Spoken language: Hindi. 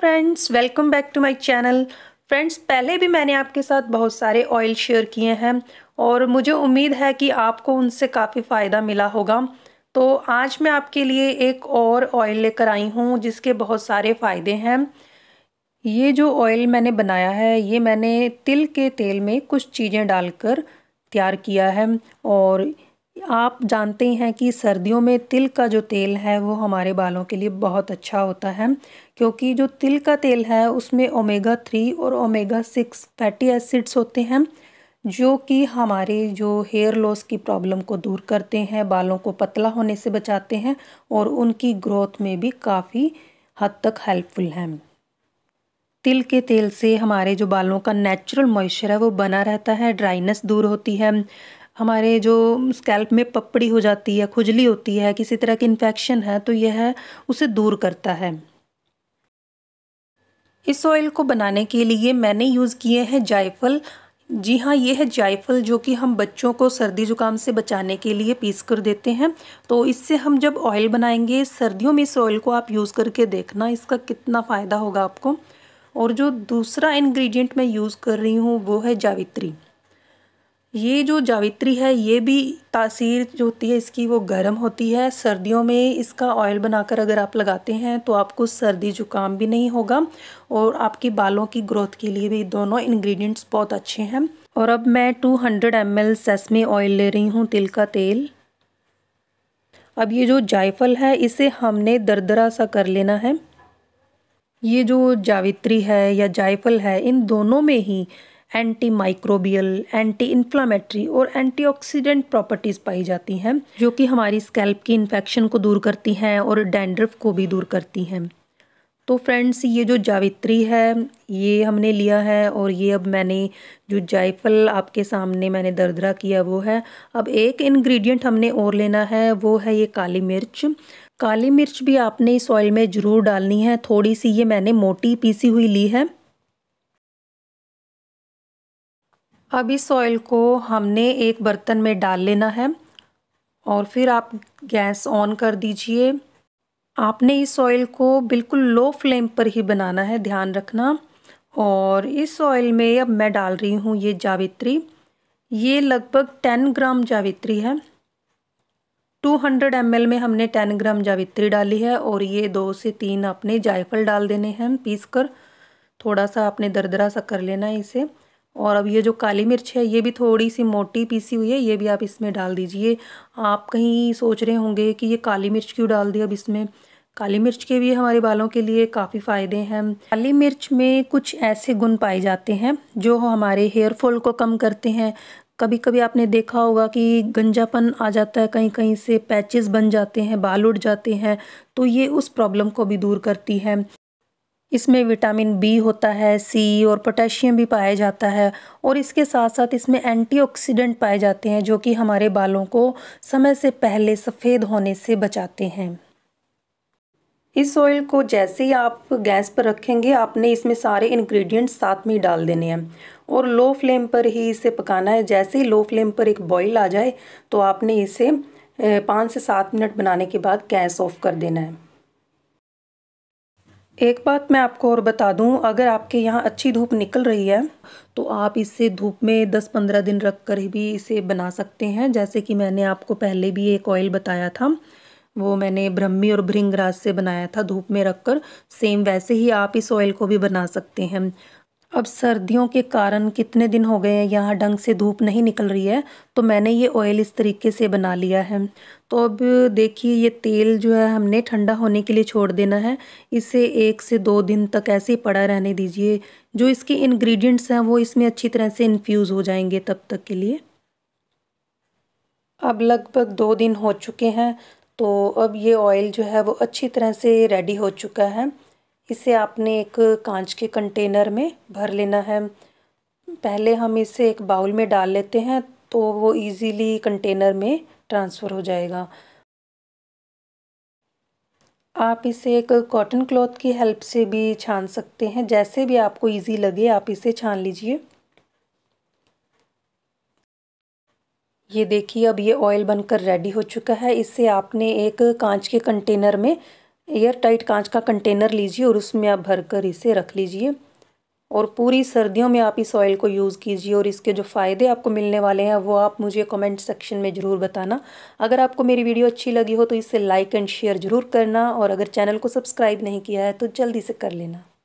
friends welcome back to my channel friends पहले भी मैंने आपके साथ बहुत सारे ऑयल शेयर किए हैं और मुझे उम्मीद है कि आपको उनसे काफ़ी फ़ायदा मिला होगा तो आज मैं आपके लिए एक और ऑयल लेकर आई हूँ जिसके बहुत सारे फ़ायदे हैं ये जो ऑयल मैंने बनाया है ये मैंने तिल के तेल में कुछ चीज़ें डालकर तैयार किया है और आप जानते हैं कि सर्दियों में तिल का जो तेल है वो हमारे बालों के लिए बहुत अच्छा होता है क्योंकि जो तिल का तेल है उसमें ओमेगा थ्री और ओमेगा सिक्स फैटी एसिड्स होते हैं जो कि हमारे जो हेयर लॉस की प्रॉब्लम को दूर करते हैं बालों को पतला होने से बचाते हैं और उनकी ग्रोथ में भी काफ़ी हद तक हेल्पफुल हैं तिल के तेल से हमारे जो बालों का नेचुरल मॉइस्चर है वो बना रहता है ड्राइनेस दूर होती है हमारे जो स्कैल्प में पपड़ी हो जाती है खुजली होती है किसी तरह की इन्फेक्शन है तो यह उसे दूर करता है इस ऑयल को बनाने के लिए मैंने यूज़ किए हैं जायफल जी हाँ ये है जायफल जो कि हम बच्चों को सर्दी ज़ुकाम से बचाने के लिए पीस कर देते हैं तो इससे हम जब ऑयल बनाएंगे सर्दियों में इस ऑयल को आप यूज़ करके देखना इसका कितना फ़ायदा होगा आपको और जो दूसरा इंग्रेडिएंट मैं यूज़ कर रही हूँ वो है जावित्री ये जो जावित्री है ये भी तासीर जो होती है इसकी वो गर्म होती है सर्दियों में इसका ऑयल बनाकर अगर आप लगाते हैं तो आपको सर्दी जुकाम भी नहीं होगा और आपके बालों की ग्रोथ के लिए भी दोनों इंग्रेडिएंट्स बहुत अच्छे हैं और अब मैं 200 hundred M L sesame oil ले रही हूँ तिल का तेल अब ये जो जायफल है इसे हमने दरदरा सा कर लेना है ये जो जावित्री है या जायफल है इन दोनों में ही एंटी माइक्रोबियल एंटी इन्फ्लामेटरी और एंटीऑक्सीडेंट प्रॉपर्टीज़ पाई जाती हैं जो कि हमारी स्कैल्प की इन्फेक्शन को दूर करती हैं और डैंड्रफ को भी दूर करती हैं तो फ्रेंड्स ये जो जावित्री है ये हमने लिया है और ये अब मैंने जो जायफल आपके सामने मैंने दरदरा किया वो है अब एक इन्ग्रीडियंट हमने और लेना है वो है ये काली मिर्च काली मिर्च भी आपने इस ऑयल में ज़रूर डालनी है थोड़ी सी ये मैंने मोटी पीसी हुई ली है अब इस ऑयल को हमने एक बर्तन में डाल लेना है और फिर आप गैस ऑन कर दीजिए आपने इस ऑयल को बिल्कुल लो फ्लेम पर ही बनाना है ध्यान रखना और इस ऑयल में अब मैं डाल रही हूँ ये जावित्री ये लगभग टेन ग्राम जावित्री है टू हंड्रेड एम में हमने टेन ग्राम जावित्री डाली है और ये दो से तीन आपने जायफल डाल देने हैं पीस कर थोड़ा सा आपने दरदरा सा कर लेना है इसे और अब ये जो काली मिर्च है ये भी थोड़ी सी मोटी पीसी हुई है ये भी आप इसमें डाल दीजिए आप कहीं सोच रहे होंगे कि ये काली मिर्च क्यों डाल दी अब इसमें काली मिर्च के भी हमारे बालों के लिए काफ़ी फ़ायदे हैं काली मिर्च में कुछ ऐसे गुण पाए जाते हैं जो हमारे हेयर फॉल को कम करते हैं कभी कभी आपने देखा होगा कि गंजापन आ जाता है कहीं कहीं से पैचेस बन जाते हैं बाल उड़ जाते हैं तो ये उस प्रॉब्लम को भी दूर करती है इसमें विटामिन बी होता है सी और पोटेशियम भी पाया जाता है और इसके साथ साथ इसमें एंटीऑक्सीडेंट पाए जाते हैं जो कि हमारे बालों को समय से पहले सफ़ेद होने से बचाते हैं इस ऑयल को जैसे ही आप गैस पर रखेंगे आपने इसमें सारे इंग्रेडिएंट्स साथ में ही डाल देने हैं और लो फ्लेम पर ही इसे पकाना है जैसे ही लो फ्लेम पर एक बॉईल आ जाए तो आपने इसे पाँच से सात मिनट बनाने के बाद गैस ऑफ कर देना है एक बात मैं आपको और बता दूं अगर आपके यहाँ अच्छी धूप निकल रही है तो आप इसे धूप में 10-15 दिन रख कर भी इसे बना सकते हैं जैसे कि मैंने आपको पहले भी एक ऑयल बताया था वो मैंने ब्रह्मी और भृंगराज से बनाया था धूप में रख कर सेम वैसे ही आप इस ऑयल को भी बना सकते हैं अब सर्दियों के कारण कितने दिन हो गए हैं यहाँ ढंग से धूप नहीं निकल रही है तो मैंने ये ऑयल इस तरीके से बना लिया है तो अब देखिए ये तेल जो है हमने ठंडा होने के लिए छोड़ देना है इसे एक से दो दिन तक ऐसे ही पड़ा रहने दीजिए जो इसके इंग्रेडिएंट्स हैं वो इसमें अच्छी तरह से इन्फ्यूज़ हो जाएंगे तब तक के लिए अब लगभग दो दिन हो चुके हैं तो अब ये ऑयल जो है वो अच्छी तरह से रेडी हो चुका है इसे आपने एक कांच के कंटेनर में भर लेना है पहले हम इसे एक बाउल में डाल लेते हैं तो वो इजीली कंटेनर में ट्रांसफ़र हो जाएगा आप इसे एक कॉटन क्लॉथ की हेल्प से भी छान सकते हैं जैसे भी आपको इजी लगे आप इसे छान लीजिए ये देखिए अब ये ऑयल बनकर रेडी हो चुका है इसे आपने एक कांच के कंटेनर में एयर टाइट कांच का कंटेनर लीजिए और उसमें आप भर कर इसे रख लीजिए और पूरी सर्दियों में आप इस ऑयल को यूज़ कीजिए और इसके जो फ़ायदे आपको मिलने वाले हैं वो आप मुझे कमेंट सेक्शन में ज़रूर बताना अगर आपको मेरी वीडियो अच्छी लगी हो तो इसे लाइक एंड शेयर ज़रूर करना और अगर चैनल को सब्सक्राइब नहीं किया है तो जल्दी से कर लेना